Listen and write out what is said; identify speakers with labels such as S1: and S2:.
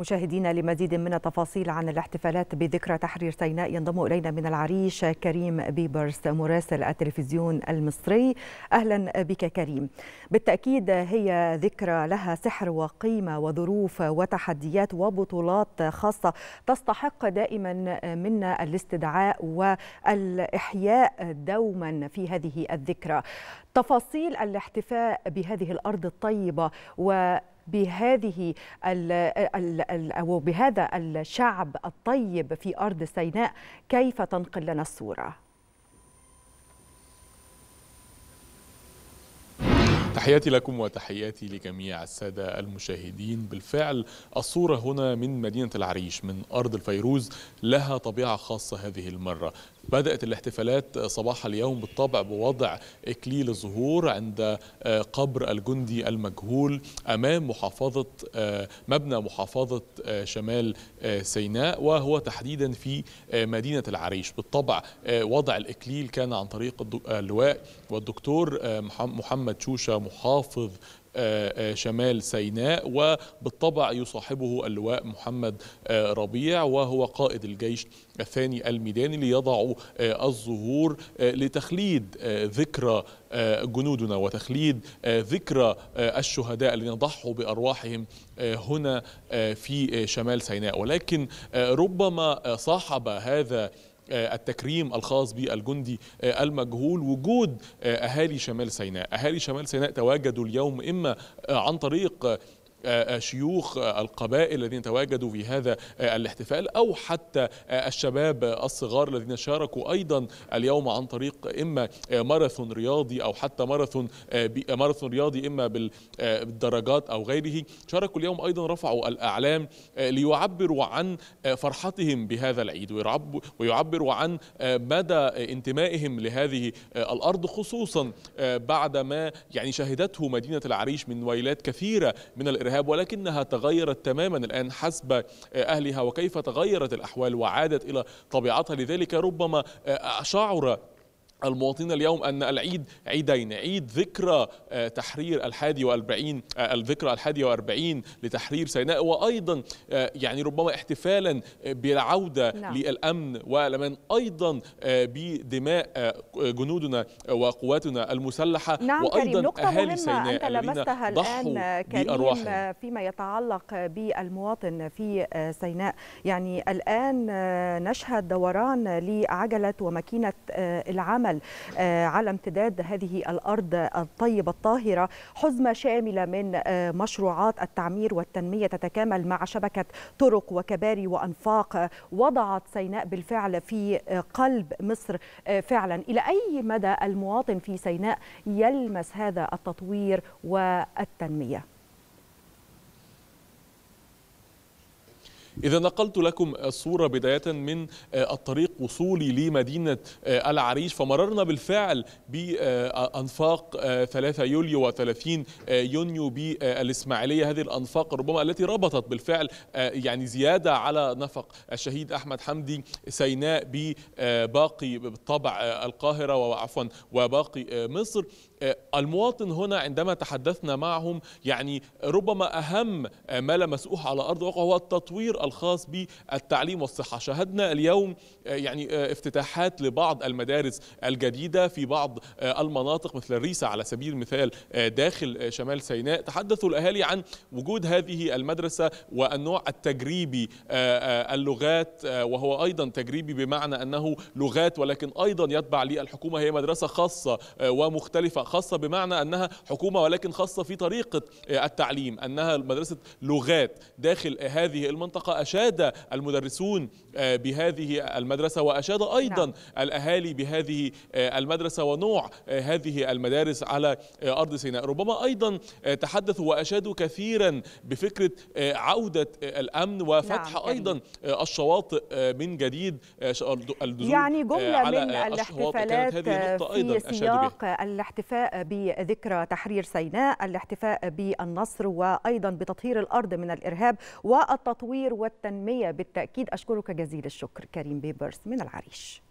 S1: مشاهدينا لمزيد من التفاصيل عن الاحتفالات بذكرى تحرير سيناء ينضم إلينا من العريش كريم بيبرس مراسل التلفزيون المصري أهلا بك كريم بالتأكيد هي ذكرى لها سحر وقيمة وظروف وتحديات وبطولات خاصة تستحق دائما منا الاستدعاء والإحياء دوما في هذه الذكرى تفاصيل الاحتفاء بهذه الأرض الطيبة و بهذه أو بهذا الشعب الطيب في أرض سيناء كيف تنقل لنا الصورة؟
S2: تحياتي لكم وتحياتي لجميع السادة المشاهدين بالفعل الصورة هنا من مدينة العريش من أرض الفيروز لها طبيعة خاصة هذه المرة بدأت الاحتفالات صباح اليوم بالطبع بوضع إكليل الزهور عند آه، قبر الجندي المجهول أمام محافظة آه، مبنى محافظة آه، شمال سيناء وهو تحديدا في مدينة العريش بالطبع وضع الإكليل كان عن طريق اللواء والدكتور محمد شوشة محافظ آه، آه، شمال سيناء وبالطبع يصاحبه اللواء محمد آه، ربيع وهو قائد الجيش الثاني الميداني ليضع الظهور لتخليد ذكرى جنودنا وتخليد ذكرى الشهداء الذين ضحوا بأرواحهم هنا في شمال سيناء ولكن ربما صاحب هذا آه، التكريم الخاص بالجندي آه، المجهول وجود آه، اهالي شمال سيناء اهالي شمال سيناء تواجدوا اليوم اما عن طريق آه، آه، شيوخ آه، القبائل الذين تواجدوا في هذا الاحتفال أو حتى الشباب الصغار الذين شاركوا أيضا اليوم عن طريق إما ماراثون رياضي أو حتى ماراثون ماراثون رياضي إما بالدرجات أو غيره شاركوا اليوم أيضا رفعوا الأعلام ليعبروا عن فرحتهم بهذا العيد ويعبروا عن مدى انتمائهم لهذه الأرض خصوصا بعد ما يعني شهدته مدينة العريش من ويلات كثيرة من الإرهاب الارهاب ولكنها تغيرت تماما الان حسب اهلها وكيف تغيرت الاحوال وعادت الى طبيعتها لذلك ربما آه، شعر المواطنين اليوم أن العيد عيدين عيد ذكرى آه، تحرير الحادي والأربعين آه، الذكرى الحادي وأربعين لتحرير سيناء وأيضا آه، يعني ربما احتفالا بالعودة نعم. للأمن والأمان أيضا بدماء جنودنا وقواتنا المسلحة نعم وأيضا كريم. نقطة أهالي مهمة سيناء أنت لمستها الآن كريم
S1: فيما يتعلق بالمواطن في سيناء يعني الآن نشهد دوران لعجلة وماكينة العمل العمل آه، على امتداد هذه الأرض الطيبة الطاهرة حزمة شاملة من آه، مشروعات التعمير والتنمية تتكامل مع شبكة طرق وكباري وأنفاق وضعت سيناء بالفعل في آه، قلب مصر فعلا إلى أي مدى المواطن في سيناء يلمس هذا التطوير والتنميه
S2: إذا نقلت لكم الصورة بداية من آه، الطريق وصولي لمدينة آه، العريش فمررنا بالفعل بأنفاق آه، 3 يوليو و30 يونيو بالإسماعيلية هذه الأنفاق ربما التي ربطت بالفعل يعني زيادة على نفق الشهيد أحمد حمدي سيناء بباقي بالطبع القاهرة وعفوا وباقي مصر المواطن هنا عندما تحدثنا معهم يعني ربما أهم ما لمسوه على أرض الواقع هو التطوير الخاص بالتعليم والصحة شاهدنا اليوم آه، يعني آه، افتتاحات لبعض المدارس الجديدة في بعض آه، المناطق مثل الريسة على سبيل المثال داخل شمال سيناء تحدثوا الأهالي عن وجود هذه المدرسة والنوع التجريبي اللغات وهو أيضا تجريبي بمعنى أنه لغات ولكن أيضا يتبع للحكومة هي مدرسة خاصة ومختلفة خاصة بمعنى أنها حكومة ولكن خاصة في طريقة التعليم أنها مدرسة لغات داخل هذه المنطقة أشاد المدرسون آه، بهذه المدرسة وأشاد أيضا نعم. الأهالي بهذه آه، المدرسة ونوع آه، هذه المدارس على أرض سيناء ربما أيضا تحدثوا وأشادوا كثيرا بفكرة عودة الأمن نعم، وفتح نعم. أيضا الشواطئ من جديد يعني جملة على من الاحتفالات في سياق
S1: الاحتفاء بذكرى تحرير سيناء الاحتفاء بالنصر وأيضا بتطهير الأرض من الإرهاب والتطوير والتنمية بالتأكيد أشكرك جزيل الشكر كريم بيبرس من العريش